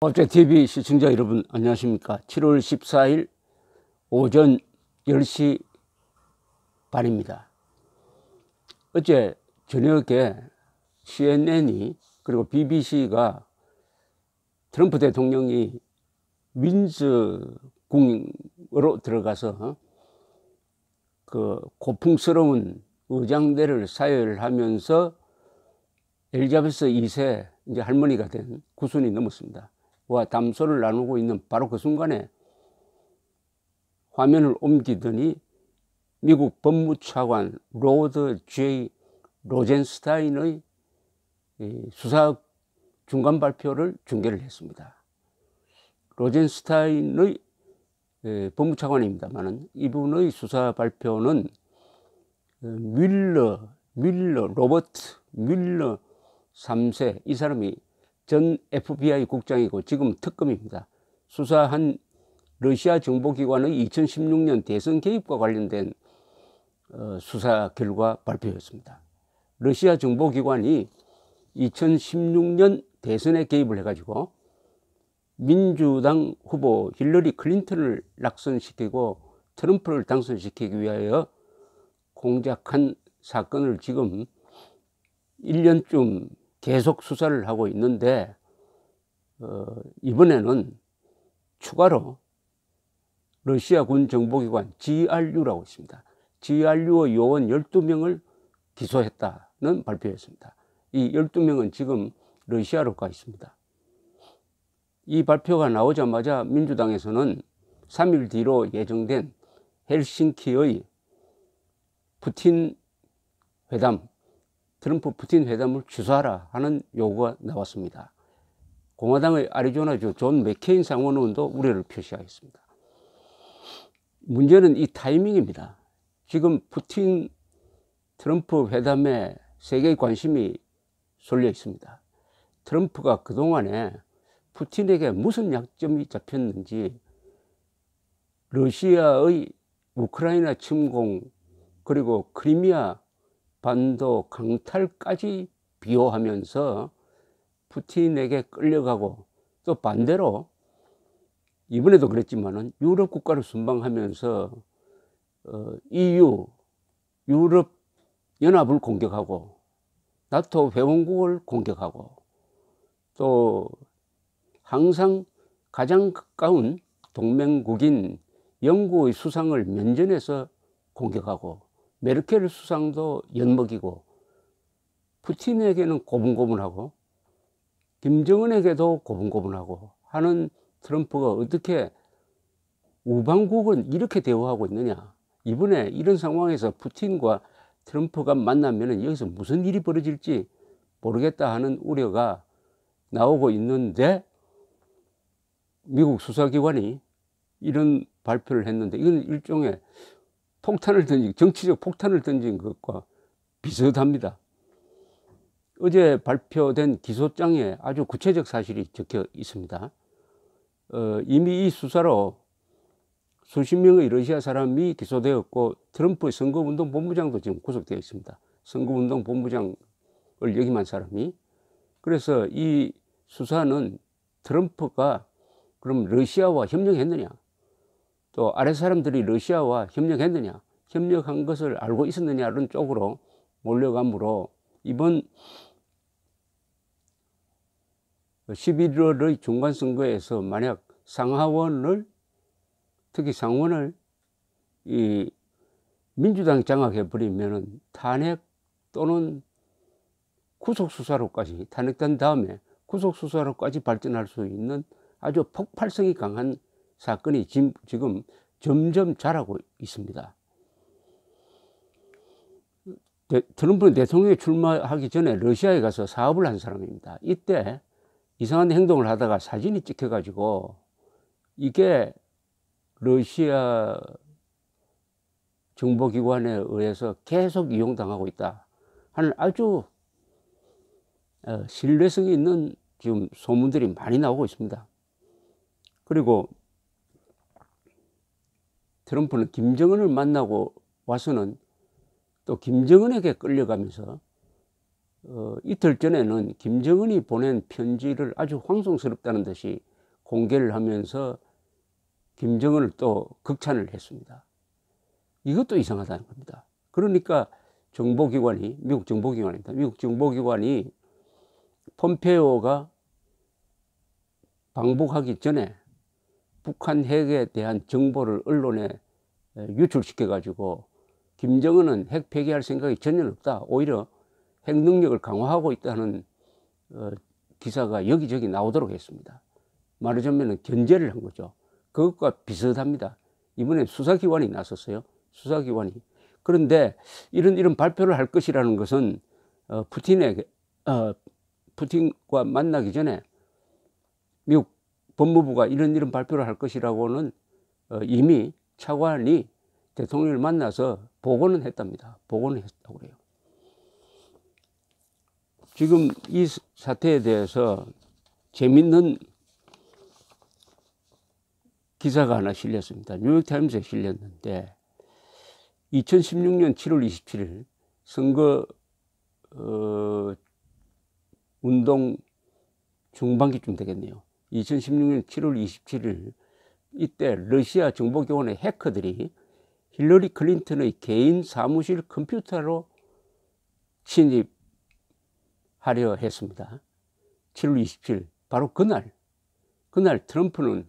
어제 TV 시청자 여러분 안녕하십니까 7월 14일 오전 10시 반입니다 어제 저녁에 CNN이 그리고 BBC가 트럼프 대통령이 윈즈궁으로 들어가서 어, 그 고풍스러운 의장대를 사열하면서 엘자베스 2세 이제 할머니가 된 구순이 넘었습니다 와 담소를 나누고 있는 바로 그 순간에 화면을 옮기더니 미국 법무차관 로드 제이 로젠스타인의 수사 중간 발표를 중계를 했습니다. 로젠스타인의 법무차관입니다만 이분의 수사 발표는 뮬러, 어, 뮬러, 로버트 뮬러 3세 이 사람이 전 FBI 국장이고 지금 특검입니다. 수사한 러시아 정보기관의 2016년 대선 개입과 관련된 어, 수사 결과 발표였습니다. 러시아 정보기관이 2016년 대선에 개입을 해가지고 민주당 후보 힐러리 클린턴을 낙선시키고 트럼프를 당선시키기 위하여 공작한 사건을 지금 1년쯤 계속 수사를 하고 있는데 어, 이번에는 추가로 러시아 군 정보기관 GRU라고 있습니다. GRU 요원 12명을 기소했다는 발표였습니다. 이 12명은 지금 러시아로 가 있습니다. 이 발표가 나오자마자 민주당에서는 3일 뒤로 예정된 헬싱키의 푸틴 회담 트럼프 푸틴 회담을 취소하라 하는 요구가 나왔습니다. 공화당의 아리조나주 존 맥케인 상원의원도 우려를 표시하였습니다. 문제는 이 타이밍입니다. 지금 푸틴 트럼프 회담에 세계의 관심이 쏠려 있습니다. 트럼프가 그동안에 푸틴에게 무슨 약점이 잡혔는지 러시아의 우크라이나 침공 그리고 크리미아 반도 강탈까지 비호하면서 푸틴에게 끌려가고 또 반대로 이번에도 그랬지만은 유럽 국가를 순방하면서 어, EU 유럽 연합을 공격하고 나토 회원국을 공격하고 또 항상 가장 가까운 동맹국인 영국의 수상을 면전에서 공격하고 메르켈 수상도 연먹이고 푸틴에게는 고분고분하고 김정은에게도 고분고분하고 하는 트럼프가 어떻게 우방국은 이렇게 대우하고 있느냐 이번에 이런 상황에서 푸틴과 트럼프가 만나면 여기서 무슨 일이 벌어질지 모르겠다 하는 우려가 나오고 있는데 미국 수사기관이 이런 발표를 했는데 이건 일종의 폭탄을 던진 정치적 폭탄을 던진 것과 비슷합니다. 어제 발표된 기소장에 아주 구체적 사실이 적혀 있습니다. 어, 이미 이 수사로 수십 명의 러시아 사람이 기소되었고 트럼프 선거운동 본부장도 지금 구속되어 있습니다. 선거운동 본부장을 역임한 사람이 그래서 이 수사는 트럼프가 그럼 러시아와 협력했느냐 또 아래 사람들이 러시아와 협력했느냐, 협력한 것을 알고 있었느냐는 쪽으로 몰려가므로 이번 11월의 중간선거에서 만약 상하원을 특히 상원을 이 민주당 장악해 버리면은 탄핵 또는 구속 수사로까지 탄핵된 다음에 구속 수사로까지 발전할 수 있는 아주 폭발성이 강한 사건이 지금 점점 자라고 있습니다. 트럼프는 대통령에 출마하기 전에 러시아에 가서 사업을 한 사람입니다. 이때 이상한 행동을 하다가 사진이 찍혀가지고 이게 러시아 정보기관에 의해서 계속 이용당하고 있다 하는 아주 어, 신뢰성이 있는 지금 소문들이 많이 나오고 있습니다. 그리고 트럼프는 김정은을 만나고 와서는 또 김정은에게 끌려가면서 어, 이틀 전에는 김정은이 보낸 편지를 아주 황송스럽다는 듯이 공개를 하면서 김정은을 또 극찬을 했습니다. 이것도 이상하다는 겁니다. 그러니까 정보기관이 미국 정보기관입니다. 미국 정보기관이 폼페오가 방북하기 전에 북한 핵에 대한 정보를 언론에 유출시켜 가지고 김정은은 핵 폐기할 생각이 전혀 없다. 오히려 핵 능력을 강화하고 있다는 어, 기사가 여기저기 나오도록 했습니다. 말하자면 견제를 한 거죠. 그것과 비슷합니다. 이번에 수사기관이 나섰어요. 수사기관이. 그런데 이런 이런 발표를 할 것이라는 것은 어, 푸틴에게 어, 푸틴과 만나기 전에 미국 법무부가 이런 이런 발표를 할 것이라고는 어, 이미 차관이 대통령을 만나서 보고는 했답니다. 보고는 했다고 그요 지금 이 사태에 대해서 재밌는 기사가 하나 실렸습니다. 뉴욕타임스에 실렸는데 2016년 7월 27일 선거 어, 운동 중반기쯤 되겠네요. 2016년 7월 27일 이때 러시아 정보기관의 해커들이 힐러리 클린턴의 개인 사무실 컴퓨터로 침입하려 했습니다. 7월 27일 바로 그날 그날 트럼프는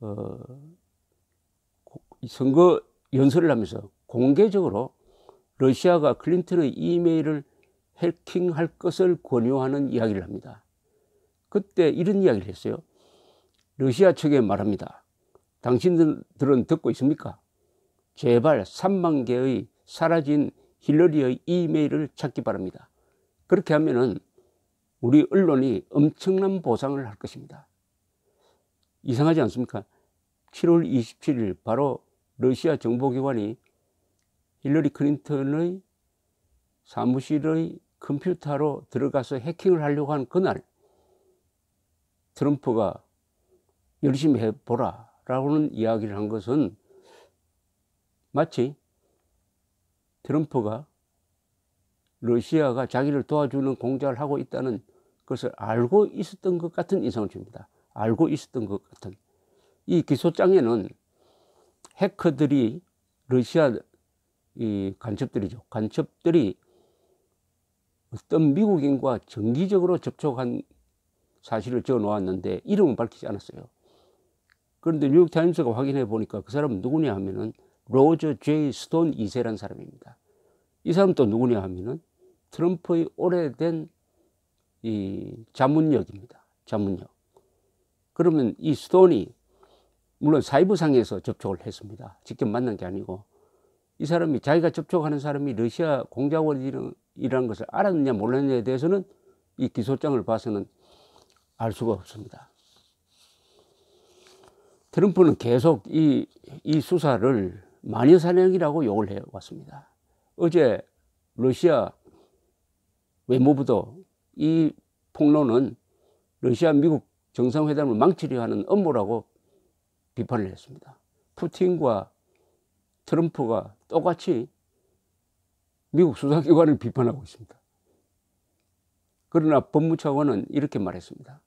어, 선거 연설을 하면서 공개적으로 러시아가 클린턴의 이메일을 해킹할 것을 권유하는 이야기를 합니다. 그때 이런 이야기를 했어요. 러시아 측에 말합니다. 당신들은 듣고 있습니까? 제발 3만 개의 사라진 힐러리의 이메일을 찾기 바랍니다. 그렇게 하면은 우리 언론이 엄청난 보상을 할 것입니다. 이상하지 않습니까? 7월 27일 바로 러시아 정보기관이 힐러리 클린턴의 사무실의 컴퓨터로 들어가서 해킹을 하려고 한 그날 트럼프가 열심히 해보라 라고는 이야기를 한 것은 마치 트럼프가 러시아가 자기를 도와주는 공작을 하고 있다는 것을 알고 있었던 것 같은 인상을 줍니다. 알고 있었던 것 같은. 이 기소장에는 해커들이 러시아 이 간첩들이죠. 간첩들이 어떤 미국인과 정기적으로 접촉한 사실을 적어 놓았는데 이름은 밝히지 않았어요. 그런데 뉴욕타임스가 확인해 보니까 그 사람은 누구냐 하면은 로저 제이 스톤 2세라는 사람입니다. 이 사람 또 누구냐 하면은 트럼프의 오래된 이 자문역입니다. 자문역. 그러면 이 스톤이 물론 사이버상에서 접촉을 했습니다. 직접 만난 게 아니고 이 사람이 자기가 접촉하는 사람이 러시아 공작원이라는 것을 알았느냐 몰랐느냐에 대해서는 이 기소장을 봐서는 알 수가 없습니다. 트럼프는 계속 이, 이 수사를 마녀사냥이라고 욕을 해왔습니다. 어제 러시아 외무부도 이 폭로는 러시아 미국 정상회담을 망치려 하는 업무라고 비판을 했습니다. 푸틴과 트럼프가 똑같이 미국 수사기관을 비판하고 있습니다. 그러나 법무차관은 이렇게 말했습니다.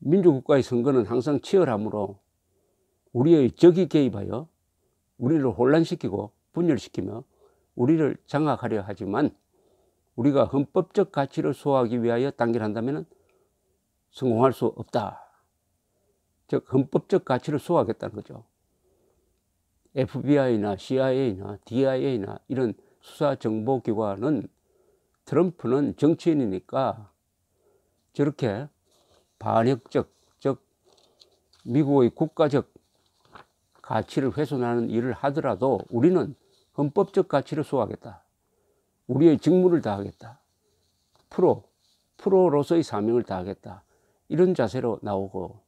민주국가의 선거는 항상 치열하므로 우리의 적이 개입하여 우리를 혼란시키고 분열시키며 우리를 장악하려 하지만 우리가 헌법적 가치를 소화하기 위하여 단결한다면 성공할 수 없다. 즉 헌법적 가치를 소화하겠다는 거죠. FBI나 CIA나 DIA나 이런 수사정보기관은 트럼프는 정치인이니까 저렇게 반역적, 즉 미국의 국가적 가치를 훼손하는 일을 하더라도 우리는 헌법적 가치를 수호하겠다. 우리의 직무를 다하겠다. 프로, 프로로서의 사명을 다하겠다. 이런 자세로 나오고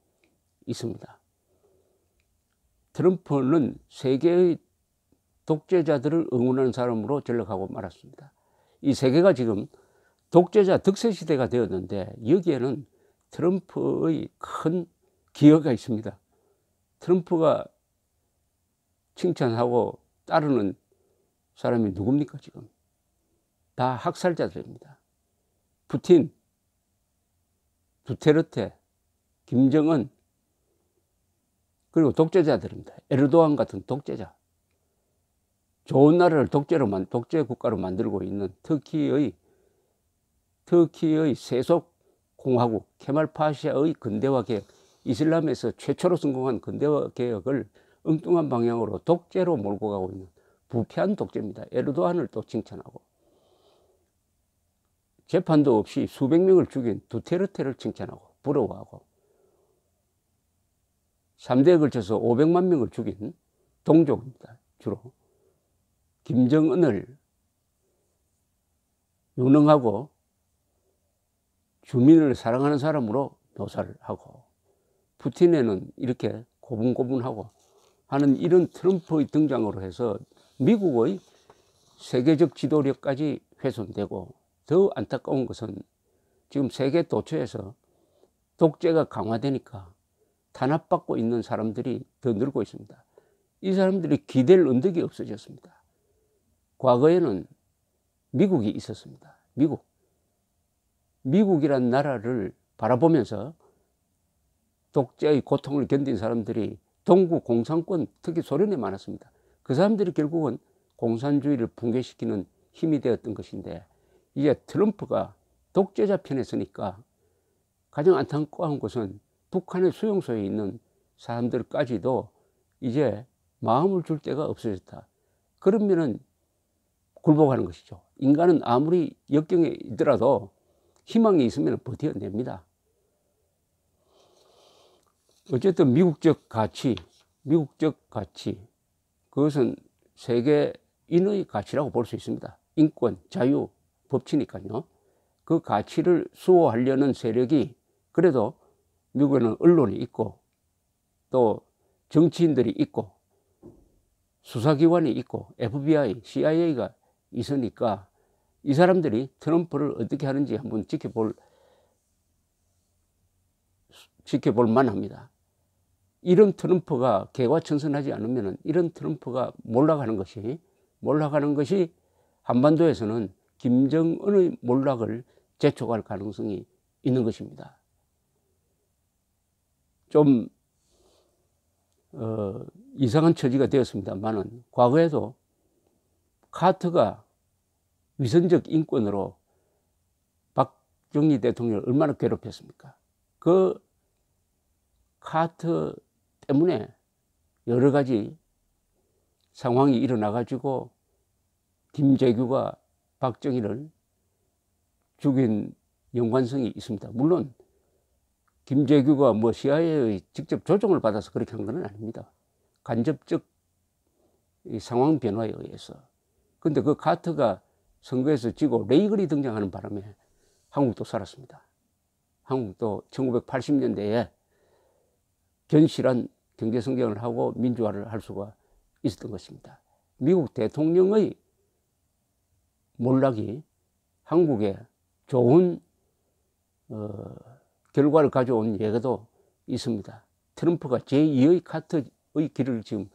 있습니다. 트럼프는 세계의 독재자들을 응원하는 사람으로 전락하고 말았습니다. 이 세계가 지금 독재자 득세 시대가 되었는데 여기에는 트럼프의 큰 기여가 있습니다. 트럼프가 칭찬하고 따르는 사람이 누굽니까 지금? 다 학살자들입니다. 푸틴, 두테르테, 김정은, 그리고 독재자들입니다. 에르도안 같은 독재자. 좋은 나라를 독재로 만, 독재 국가로 만들고 있는 터키의, 터키의 세속 공화국 케말 파시아의 근대화 개혁 이슬람에서 최초로 성공한 근대화 개혁을 엉뚱한 방향으로 독재로 몰고 가고 있는 부패한 독재입니다. 에르도안을 또 칭찬하고 재판도 없이 수백 명을 죽인 두테르테를 칭찬하고 부러워하고 3대에 걸쳐서 500만 명을 죽인 동족입니다. 주로 김정은을 유능하고 주민을 사랑하는 사람으로 묘사를 하고 푸틴에는 이렇게 고분고분하고 하는 이런 트럼프의 등장으로 해서 미국의 세계적 지도력까지 훼손되고 더 안타까운 것은 지금 세계 도처에서 독재가 강화되니까 탄압받고 있는 사람들이 더 늘고 있습니다. 이 사람들이 기댈 언덕이 없어졌습니다. 과거에는 미국이 있었습니다. 미국. 미국이란 나라를 바라보면서 독재의 고통을 견딘 사람들이 동구 공산권 특히 소련에 많았습니다. 그 사람들이 결국은 공산주의를 붕괴시키는 힘이 되었던 것인데 이제 트럼프가 독재자 편에 서니까 가장 안타까운 것은 북한의 수용소에 있는 사람들까지도 이제 마음을 줄 데가 없어졌다. 그러면은 굴복하는 것이죠. 인간은 아무리 역경에 있더라도 희망이 있으면 버텨냅니다. 어쨌든 미국적 가치, 미국적 가치, 그것은 세계인의 가치라고 볼 수 있습니다. 인권, 자유, 법치니까요. 그 가치를 수호하려는 세력이 그래도 미국에는 언론이 있고 또 정치인들이 있고 수사기관이 있고 FBI, CIA가 있으니까 이 사람들이 트럼프를 어떻게 하는지 한번 지켜볼 지켜볼 만합니다. 이런 트럼프가 개과천선하지 않으면 이런 트럼프가 몰락하는 것이 몰락하는 것이 한반도에서는 김정은의 몰락을 재촉할 가능성이 있는 것입니다. 좀 어, 이상한 처지가 되었습니다만은 과거에도 카트가 위선적 인권으로 박정희 대통령을 얼마나 괴롭혔습니까? 그 카트 때문에 여러 가지 상황이 일어나가지고 김재규가 박정희를 죽인 연관성이 있습니다. 물론 김재규가 뭐 CIA의 직접 조정을 받아서 그렇게 한 건 아닙니다. 간접적 상황 변화에 의해서. 근데 그 카트가 선거에서 지고 레이글이 등장하는 바람에 한국도 살았습니다. 한국도 1980년대에 견실한 경제성장을 하고 민주화를 할 수가 있었던 것입니다. 미국 대통령의 몰락이 한국에 좋은 어, 결과를 가져온 예가도 있습니다. 트럼프가 제2의 카트의 길을 지금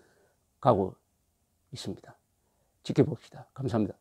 가고 있습니다. 지켜봅시다. 감사합니다.